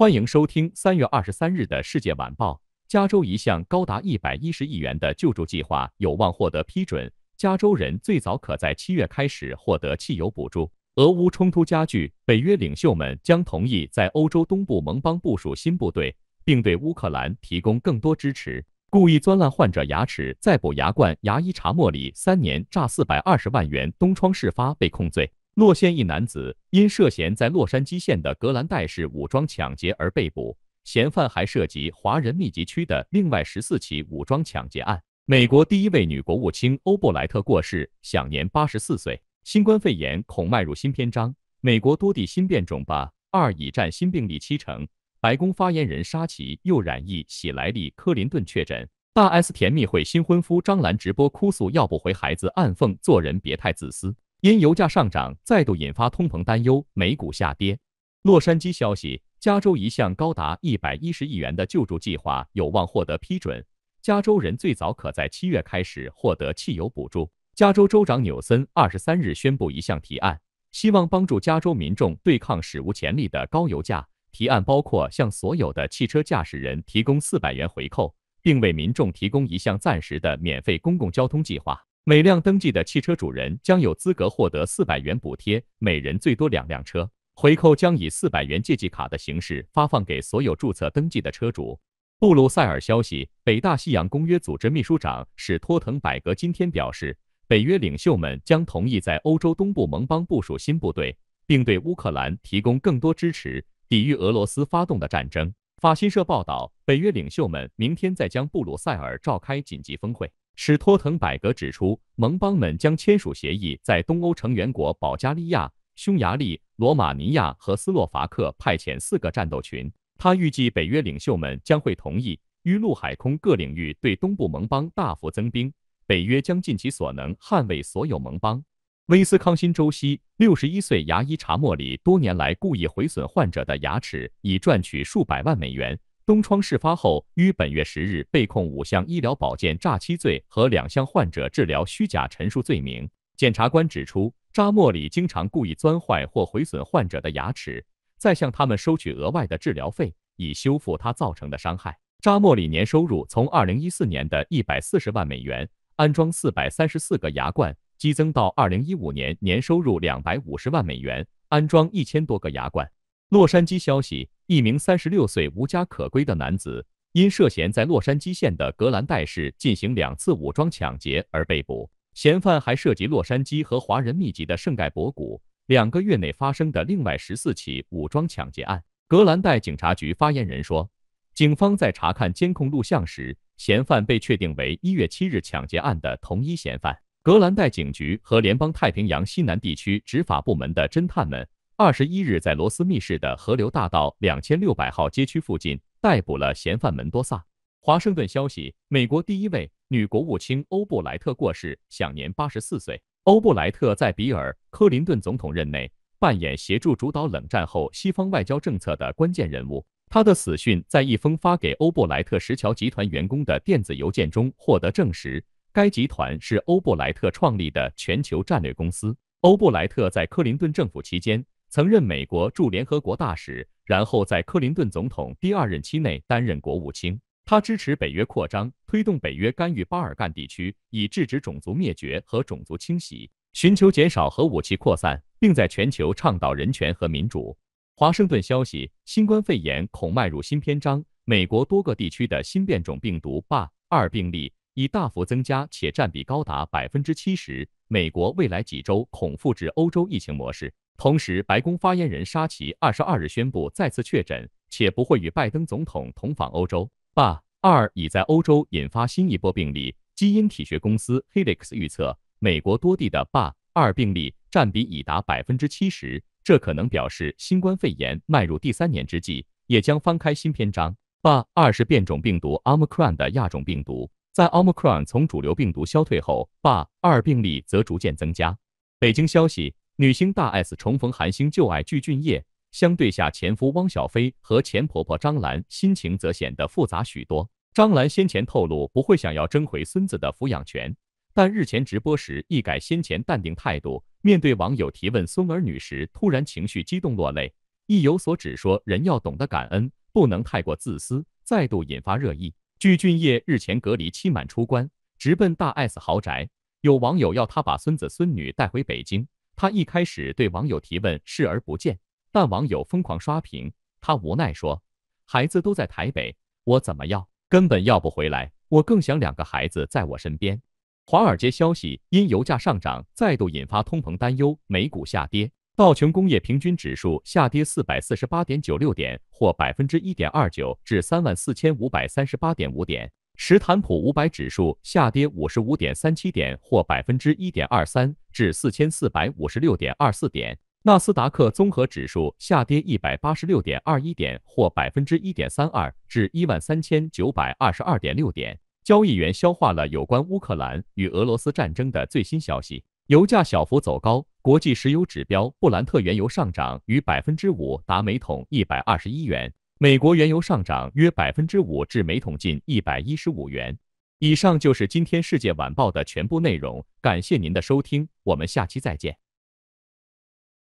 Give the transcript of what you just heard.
欢迎收听三月二十三日的世界晚报。加州一项高达一百一十亿元的救助计划有望获得批准，加州人最早可在七月开始获得汽油补助。俄乌冲突加剧，北约领袖们将同意在欧洲东部盟邦部署新部队，并对乌克兰提供更多支持。故意钻烂患者牙齿再补牙冠，牙医查莫里三年诈四百二十万元，东窗事发被控罪。洛县一男子因涉嫌在洛杉矶县的格兰代市武装抢劫而被捕，嫌犯还涉及华人密集区的另外十四起武装抢劫案。美国第一位女国务卿欧布莱特过世，享年八十四岁。新冠肺炎恐迈入新篇章，美国多地新变种吧二已占新病例七成。白宫发言人沙奇又染疫，喜来利、克林顿确诊。大 S 甜蜜会新婚夫张兰直播哭诉要不回孩子，暗讽做人别太自私。因油价上涨再度引发通膨担忧，美股下跌。洛杉矶消息，加州一项高达一百一十亿元的救助计划有望获得批准，加州人最早可在七月开始获得汽油补助。加州州长纽森二十三日宣布一项提案，希望帮助加州民众对抗史无前例的高油价。提案包括向所有的汽车驾驶人提供四百元回扣，并为民众提供一项暂时的免费公共交通计划。每辆登记的汽车主人将有资格获得四百元补贴，每人最多两辆车。回扣将以四百元借记卡的形式发放给所有注册登记的车主。布鲁塞尔消息：北大西洋公约组织秘书长史托滕百格今天表示，北约领袖们将同意在欧洲东部盟邦部署新部队，并对乌克兰提供更多支持，抵御俄罗斯发动的战争。法新社报道，北约领袖们明天再将布鲁塞尔召开紧急峰会。史托滕百格指出，盟邦们将签署协议，在东欧成员国保加利亚、匈牙利、罗马尼亚和斯洛伐克派遣四个战斗群。他预计北约领袖们将会同意于陆、海、空各领域对东部盟邦大幅增兵。北约将尽其所能捍卫所有盟邦。威斯康辛州西六十一岁牙医查莫里多年来故意毁损患者的牙齿，以赚取数百万美元。东窗事发后，于本月十日被控五项医疗保健诈欺罪和两项患者治疗虚假陈述罪名。检察官指出，扎莫里经常故意钻坏或毁损患者的牙齿，再向他们收取额外的治疗费，以修复他造成的伤害。扎莫里年收入从二零一四年的一百四十万美元安装四百三十四个牙冠，激增到二零一五年年收入两百五十万美元安装一千多个牙冠。洛杉矶消息。一名三十六岁无家可归的男子，因涉嫌在洛杉矶县的格兰代市进行两次武装抢劫而被捕。嫌犯还涉及洛杉矶和华人密集的圣盖博谷两个月内发生的另外十四起武装抢劫案。格兰代警察局发言人说，警方在查看监控录像时，嫌犯被确定为一月七日抢劫案的同一嫌犯。格兰代警局和联邦太平洋西南地区执法部门的侦探们。二十一日，在罗斯密市的河流大道两千六百号街区附近逮捕了嫌犯门多萨。华盛顿消息：美国第一位女国务卿欧布莱特过世，享年八十四岁。欧布莱特在比尔·克林顿总统任内扮演协助主导冷战后西方外交政策的关键人物。他的死讯在一封发给欧布莱特石桥集团员工的电子邮件中获得证实。该集团是欧布莱特创立的全球战略公司。欧布莱特在克林顿政府期间。曾任美国驻联合国大使，然后在克林顿总统第二任期内担任国务卿。他支持北约扩张，推动北约干预巴尔干地区，以制止种族灭绝和种族清洗，寻求减少核武器扩散，并在全球倡导人权和民主。华盛顿消息：新冠肺炎恐迈入新篇章，美国多个地区的新变种病毒“八二”病例。已大幅增加，且占比高达百分之七十。美国未来几周恐复制欧洲疫情模式。同时，白宫发言人沙奇二十二日宣布再次确诊，且不会与拜登总统同访欧洲。巴二已在欧洲引发新一波病例。基因体学公司 Helix 预测，美国多地的巴二病例占比已达百分之七十，这可能表示新冠肺炎迈入第三年之际，也将翻开新篇章。巴二是变种病毒 omicron 的亚种病毒。在 Omicron 从主流病毒消退后，爸二病例则逐渐增加。北京消息，女星大 S 重逢韩星旧爱具俊晔，相对下前夫汪小菲和前婆婆张兰，心情则显得复杂许多。张兰先前透露不会想要争回孙子的抚养权，但日前直播时一改先前淡定态度，面对网友提问孙儿女时突然情绪激动落泪，意有所指说人要懂得感恩，不能太过自私，再度引发热议。具俊晔日前隔离期满出关，直奔大 S 豪宅。有网友要他把孙子孙女带回北京，他一开始对网友提问视而不见，但网友疯狂刷屏，他无奈说：“孩子都在台北，我怎么要？根本要不回来。我更想两个孩子在我身边。”华尔街消息，因油价上涨再度引发通膨担忧，美股下跌。道琼工业平均指数下跌四百四十八点九六点，或百分之一点二九，至三万四千五百三十八点五点。坦普五百指数下跌五十五点三七点，或百分之一点二三，至四千四百五十六点二四点。纳斯达克综合指数下跌一百八十六点二一点，或百分之一点三二，至一万三千九百二十二点六点。交易员消化了有关乌克兰与俄罗斯战争的最新消息。油价小幅走高，国际石油指标布兰特原油上涨逾百分之五，达每桶一百二十一元；美国原油上涨约百分之五，至每桶近一百一十五元。以上就是今天世界晚报的全部内容，感谢您的收听，我们下期再见。